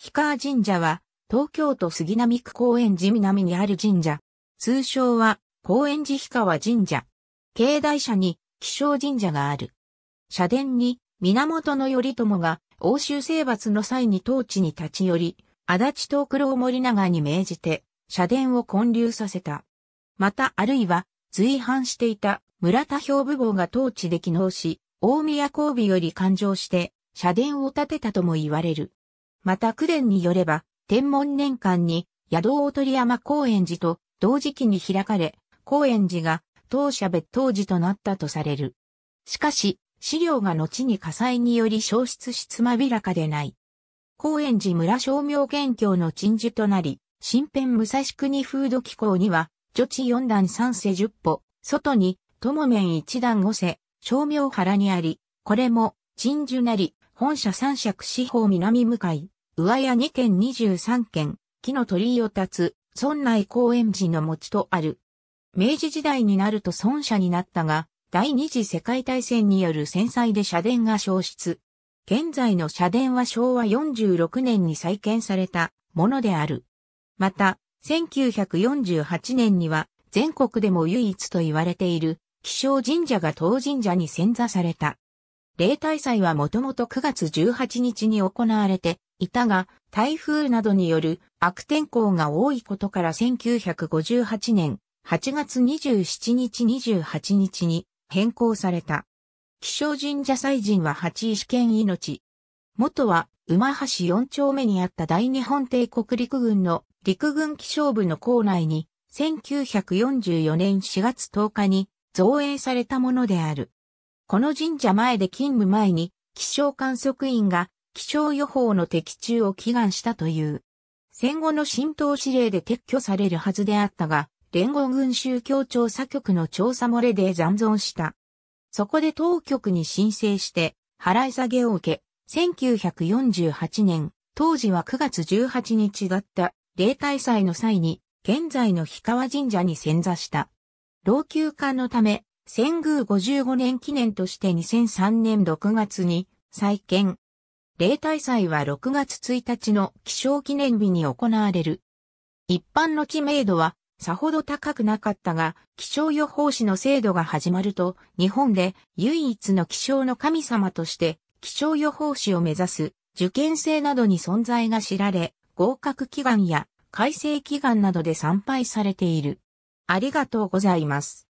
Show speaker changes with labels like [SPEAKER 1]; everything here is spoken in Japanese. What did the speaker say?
[SPEAKER 1] 氷川神社は、東京都杉並区公園寺南にある神社。通称は、公園寺氷川神社。境内社に、気象神社がある。社殿に、源頼朝が、欧州征伐の際に当地に立ち寄り、足立東黒を森長に命じて、社殿を建立させた。またあるいは、随伴していた村田兵部坊が当地で機能し、大宮神戸より勘定して、社殿を建てたとも言われる。また九伝によれば、天文年間に、宿大鳥山高円寺と同時期に開かれ、高円寺が当社別当時となったとされる。しかし、資料が後に火災により消失しつまびらかでない。高円寺村商明元教の鎮守となり、新編武蔵国風土機構には、女地四段三世十歩、外に、友面一段五世、商明原にあり、これも、鎮守なり、本社三尺四方南向かい、上屋軒県十三県、木の鳥居を立つ、村内公園寺の餅とある。明治時代になると村社になったが、第二次世界大戦による戦災で社殿が消失。現在の社殿は昭和46年に再建されたものである。また、1948年には全国でも唯一と言われている、気象神社が当神社に遷座された。例大祭はもともと9月18日に行われていたが、台風などによる悪天候が多いことから1958年8月27日28日に変更された。気象神社祭神は八石県命。元は馬橋4丁目にあった大日本帝国陸軍の陸軍気象部の校内に1944年4月10日に造営されたものである。この神社前で勤務前に気象観測員が気象予報の的中を祈願したという。戦後の浸透指令で撤去されるはずであったが、連合軍宗教調査局の調査漏れで残存した。そこで当局に申請して、払い下げを受け、1948年、当時は9月18日だった例大祭の際に、現在の氷川神社に潜座した。老朽化のため、遷宮55年記念として2003年6月に再建。例大祭は6月1日の起床記念日に行われる。一般の知名度はさほど高くなかったが、気象予報士の制度が始まると、日本で唯一の気象の神様として、気象予報士を目指す受験生などに存在が知られ、合格祈願や改正祈願などで参拝されている。ありがとうございます。